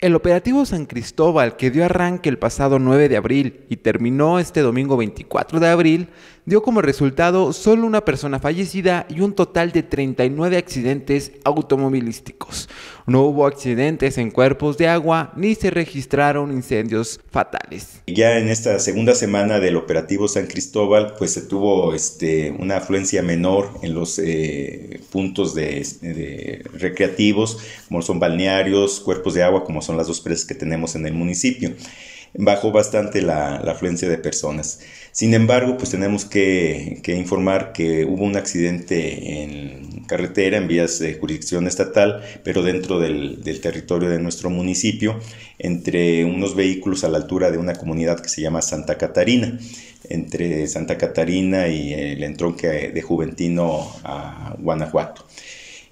El operativo San Cristóbal, que dio arranque el pasado 9 de abril y terminó este domingo 24 de abril, dio como resultado solo una persona fallecida y un total de 39 accidentes automovilísticos. No hubo accidentes en cuerpos de agua ni se registraron incendios fatales. Ya en esta segunda semana del operativo San Cristóbal, pues se tuvo este, una afluencia menor en los eh, puntos recreativos, como son balnearios, cuerpos de agua, como son las dos presas que tenemos en el municipio. Bajó bastante la, afluencia de personas. Sin embargo, pues tenemos que, informar que hubo un accidente en carretera, en vías de jurisdicción estatal, pero dentro del, del territorio de nuestro municipio, entre unos vehículos a la altura de una comunidad que se llama Santa Catarina entre Santa Catarina y el entronque de Juventino a Guanajuato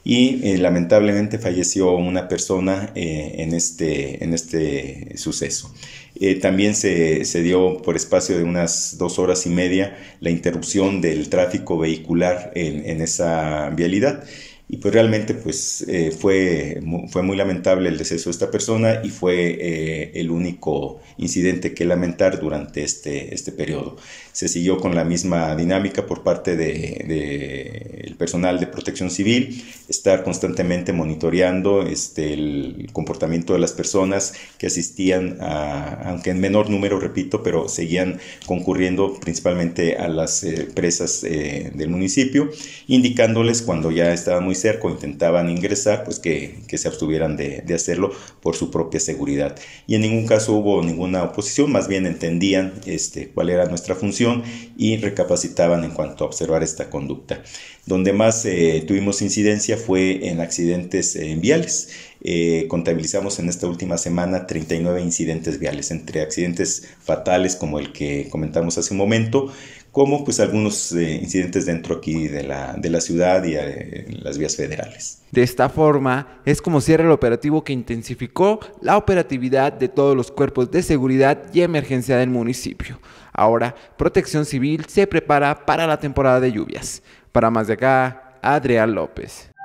y eh, lamentablemente falleció una persona eh, en, este, en este suceso. Eh, también se, dio por espacio de unas dos horas y media la interrupción del tráfico vehicular en, en esa vialidad. Y pues realmente pues, eh, fue, fue muy lamentable el deceso de esta persona y fue eh, el único incidente que lamentar durante este, este periodo. Se siguió con la misma dinámica por parte del de, el personal de protección civil, estar constantemente monitoreando este, el comportamiento de las personas que asistían, a, aunque en menor número, repito, pero seguían concurriendo principalmente a las eh, presas del municipio, indicándoles cuando ya estaba muy cerco intentaban ingresar, pues que, se abstuvieran de, hacerlo por su propia seguridad. Y en ningún caso hubo ninguna oposición, más bien entendían este, cuál era nuestra función y recapacitaban en cuanto a observar esta conducta. Donde más eh, tuvimos incidencia fue en accidentes eh, viales. Eh, contabilizamos en esta última semana 39 incidentes viales, entre accidentes fatales como el que comentamos hace un momento, como pues algunos eh, incidentes dentro aquí de la, ciudad y eh, en las vías federales. De esta forma, es como cierra el operativo que intensificó la operatividad de todos los cuerpos de seguridad y emergencia del municipio. Ahora, Protección Civil se prepara para la temporada de lluvias. Para más de acá, Adrián López.